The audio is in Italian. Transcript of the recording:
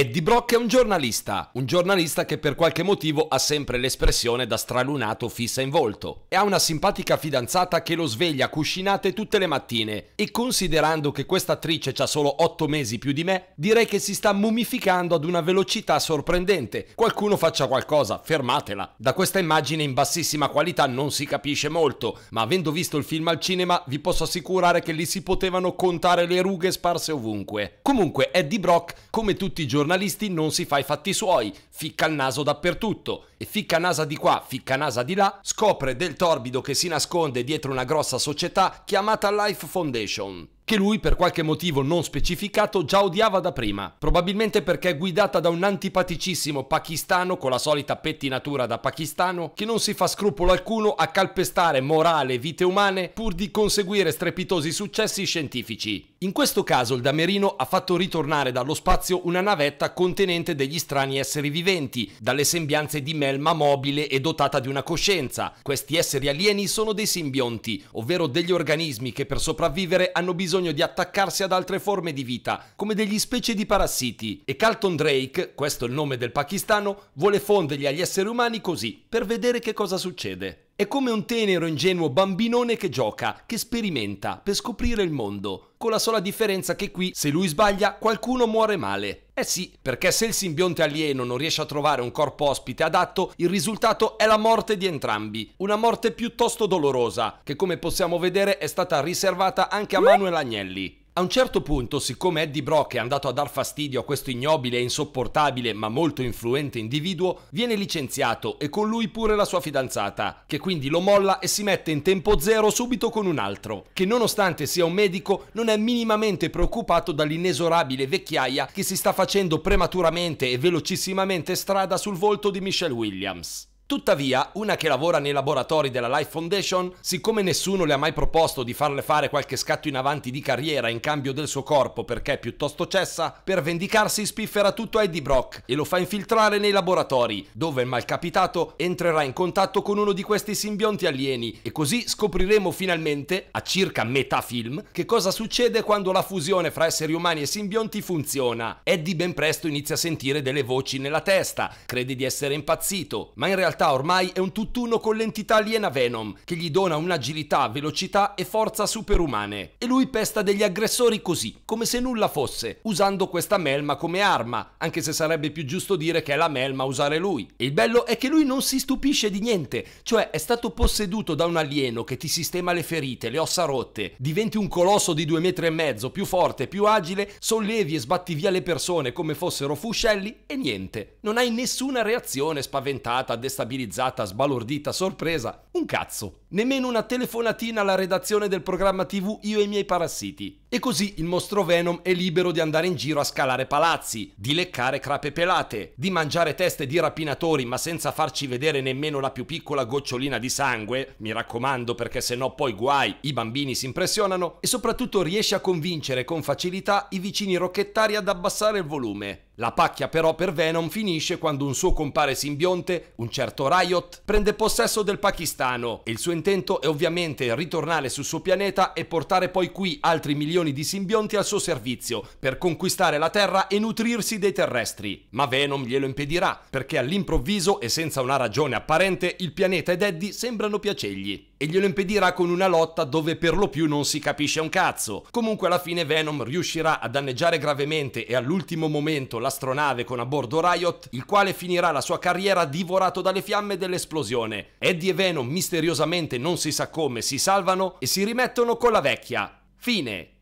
Eddie Brock è un giornalista, un giornalista che per qualche motivo ha sempre l'espressione da stralunato fissa in volto e ha una simpatica fidanzata che lo sveglia cuscinate tutte le mattine e considerando che questa attrice ha solo 8 mesi più di me, direi che si sta mummificando ad una velocità sorprendente. Qualcuno faccia qualcosa, fermatela. Da questa immagine in bassissima qualità non si capisce molto, ma avendo visto il film al cinema vi posso assicurare che lì si potevano contare le rughe sparse ovunque. Comunque Eddie Brock, come tutti i giornalisti, giornalisti non si fa i fatti suoi, ficca il naso dappertutto e ficca nasa di qua, ficca nasa di là, scopre del torbido che si nasconde dietro una grossa società chiamata Life Foundation che lui per qualche motivo non specificato già odiava da prima, probabilmente perché è guidata da un antipaticissimo pakistano con la solita pettinatura da pakistano che non si fa scrupolo alcuno a calpestare morale e vite umane pur di conseguire strepitosi successi scientifici. In questo caso il Damerino ha fatto ritornare dallo spazio una navetta contenente degli strani esseri viventi, dalle sembianze di melma mobile e dotata di una coscienza. Questi esseri alieni sono dei simbionti, ovvero degli organismi che per sopravvivere hanno bisogno bisogno di attaccarsi ad altre forme di vita, come degli specie di parassiti. E Carlton Drake, questo è il nome del pakistano, vuole fonderli agli esseri umani così, per vedere che cosa succede. È come un tenero ingenuo bambinone che gioca, che sperimenta, per scoprire il mondo, con la sola differenza che qui, se lui sbaglia, qualcuno muore male. Eh sì, perché se il simbionte alieno non riesce a trovare un corpo ospite adatto, il risultato è la morte di entrambi. Una morte piuttosto dolorosa, che come possiamo vedere è stata riservata anche a Manuel Agnelli. A un certo punto, siccome Eddie Brock è andato a dar fastidio a questo ignobile e insopportabile ma molto influente individuo, viene licenziato e con lui pure la sua fidanzata, che quindi lo molla e si mette in tempo zero subito con un altro, che nonostante sia un medico non è minimamente preoccupato dall'inesorabile vecchiaia che si sta facendo prematuramente e velocissimamente strada sul volto di Michelle Williams. Tuttavia, una che lavora nei laboratori della Life Foundation, siccome nessuno le ha mai proposto di farle fare qualche scatto in avanti di carriera in cambio del suo corpo perché è piuttosto cessa, per vendicarsi spiffera tutto a Eddie Brock e lo fa infiltrare nei laboratori, dove il malcapitato entrerà in contatto con uno di questi simbionti alieni e così scopriremo finalmente, a circa metà film, che cosa succede quando la fusione fra esseri umani e simbionti funziona. Eddie ben presto inizia a sentire delle voci nella testa, crede di essere impazzito, ma in realtà realtà ormai è un tutt'uno con l'entità aliena Venom, che gli dona un'agilità, velocità e forza superumane. E lui pesta degli aggressori così, come se nulla fosse, usando questa melma come arma, anche se sarebbe più giusto dire che è la melma a usare lui. E il bello è che lui non si stupisce di niente, cioè è stato posseduto da un alieno che ti sistema le ferite, le ossa rotte, diventi un colosso di due metri e mezzo, più forte, più agile, sollevi e sbatti via le persone come fossero fuscelli e niente, non hai nessuna reazione spaventata, destabilizzata stabilizzata, sbalordita, sorpresa, un cazzo. Nemmeno una telefonatina alla redazione del programma TV Io e i miei parassiti. E così il mostro Venom è libero di andare in giro a scalare palazzi, di leccare crape pelate, di mangiare teste di rapinatori ma senza farci vedere nemmeno la più piccola gocciolina di sangue, mi raccomando perché sennò poi guai, i bambini si impressionano, e soprattutto riesce a convincere con facilità i vicini rocchettari ad abbassare il volume. La pacchia però per Venom finisce quando un suo compare simbionte, un certo Riot, prende possesso del pakistano il suo intento è ovviamente ritornare sul suo pianeta e portare poi qui altri milioni di simbionti al suo servizio per conquistare la Terra e nutrirsi dei terrestri. Ma Venom glielo impedirà perché all'improvviso e senza una ragione apparente il pianeta ed Eddie sembrano piacergli e glielo impedirà con una lotta dove per lo più non si capisce un cazzo. Comunque alla fine Venom riuscirà a danneggiare gravemente e all'ultimo momento l'astronave con a bordo Riot, il quale finirà la sua carriera divorato dalle fiamme dell'esplosione. Eddie e Venom misteriosamente non si sa come si salvano e si rimettono con la vecchia. Fine.